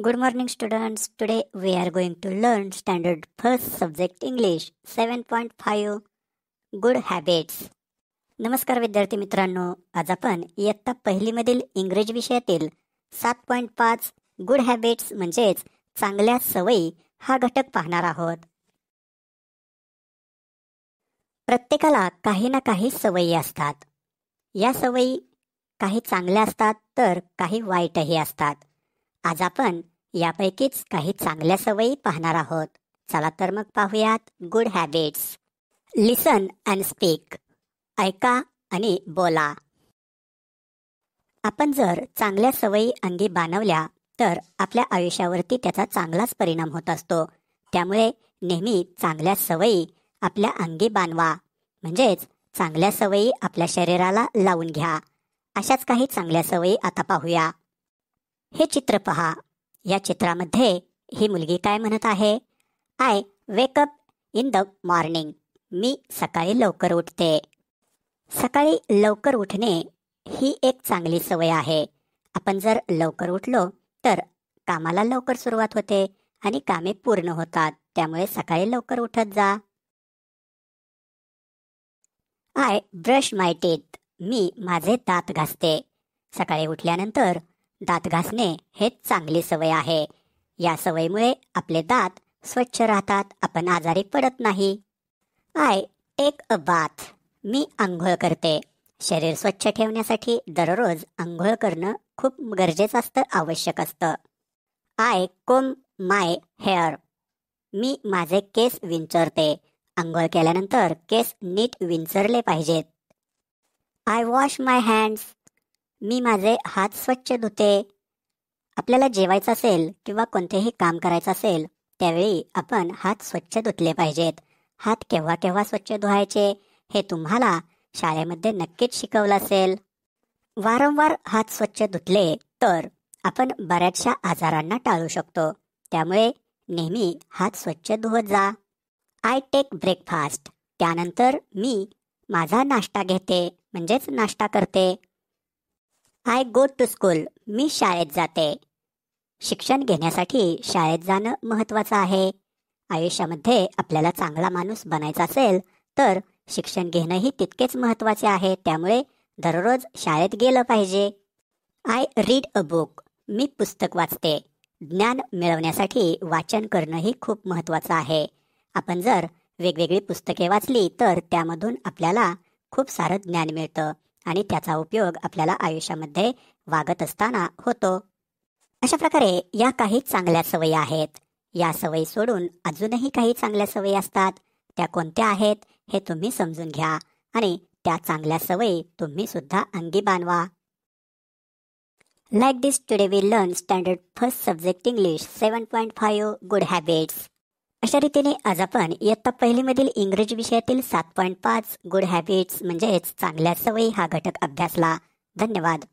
Good morning students. Today we are going to learn standard first subject English 7.5 good habits नमस्कार विद्यार्थी मित्रांनो आज आपण इयत्ता पहिलीमधील इंग्रजी विषयातील सात पॉईंट पाच गुड हॅबिट्स म्हणजेच चांगल्या सवयी हा घटक पाहणार आहोत प्रत्येकाला काही ना काही सवयी असतात या सवयी काही चांगल्या असतात तर काही वाईटही असतात आज आपण यापैकीच काही चांगल्या सवयी पाहणार आहोत चला तर मग पाहूयात good habits listen and speak ऐका आणि बोला आपण जर चांगल्या सवयी अंगी बांधवल्या तर आपल्या आयुष्यावरती त्याचा चांगलाच परिणाम होत असतो त्यामुळे नेहमी चांगल्या सवयी आपल्या अंगी बांधवा म्हणजेच चांगल्या सवयी आपल्या शरीराला लावून घ्या अशाच काही चांगल्या सवयी आता पाहूया हे चित्र पहा या चित्रामध्ये ही मुलगी काय म्हणत आहे I wake up in the morning मी सकाळी लवकर उठते सकाळी लवकर उठणे ही एक चांगली सवय आहे आपण जर लवकर उठलो तर कामाला लवकर सुरुवात होते आणि कामे पूर्ण होतात त्यामुळे सकाळी लवकर उठत जा आय ब्रश माय मी माझे दात घासते सकाळी उठल्यानंतर दात घासणे हे चांगली सवय आहे या सवयीमुळे आपले दात स्वच्छ राहतात आपण आजारी पडत नाही आय एक बाथ मी आंघोळ करते शरीर स्वच्छ ठेवण्यासाठी दररोज आंघोळ करणं खूप गरजेचं असतं आवश्यक असतं आय कोम माय हेअर मी माझे केस विंचरते आंघोळ केल्यानंतर केस नीट विंचरले पाहिजेत आय वॉश माय हँड्स मी माझे हात स्वच्छ धुते आपल्याला जेवायचं असेल किंवा कोणतेही काम करायचं असेल त्यावेळी आपण हात स्वच्छ धुतले पाहिजेत हात केव्हा केव्हा स्वच्छ धुवायचे हे तुम्हाला शाळेमध्ये नक्कीच शिकवलं असेल वारंवार हात स्वच्छ धुतले तर आपण बऱ्याचशा आजारांना टाळू शकतो त्यामुळे नेहमी हात स्वच्छ धुवत जा आय टेक ब्रेकफास्ट त्यानंतर मी माझा नाश्ता घेते म्हणजेच नाश्ता करते आय गो टू स्कूल मी शाळेत जाते शिक्षण घेण्यासाठी शाळेत जाणं महत्त्वाचं आहे आयुष्यामध्ये आपल्याला चांगला माणूस बनायचा असेल तर शिक्षण घेणंही तितकेच महत्त्वाचे आहे त्यामुळे दररोज शाळेत गेलं पाहिजे आय रीड अ बुक मी पुस्तक वाचते ज्ञान मिळवण्यासाठी वाचन करणंही खूप महत्त्वाचं आहे आपण जर वेगवेगळी पुस्तके वाचली तर त्यामधून आपल्याला खूप सारं ज्ञान मिळतं आणि त्याचा उपयोग आपल्याला आयुष्यामध्ये वागत असताना होतो अशा प्रकारे या काही चांगल्या सवयी आहेत या सवयी सोडून अजूनही काही चांगल्या सवयी असतात त्या कोणत्या आहेत हे तुम्ही समजून घ्या आणि त्या चांगल्या सवयी तुम्ही सुद्धा अंगी बांधवा like this today we learn standard first subject English seven point five good habits अशा रीतीने आज आपण इयत्ता पहिलीमधील इंग्रजी विषयातील सात पॉईंट पाच गुड हॅबिट्स म्हणजेच चांगल्या सवयी हा घटक अभ्यासला धन्यवाद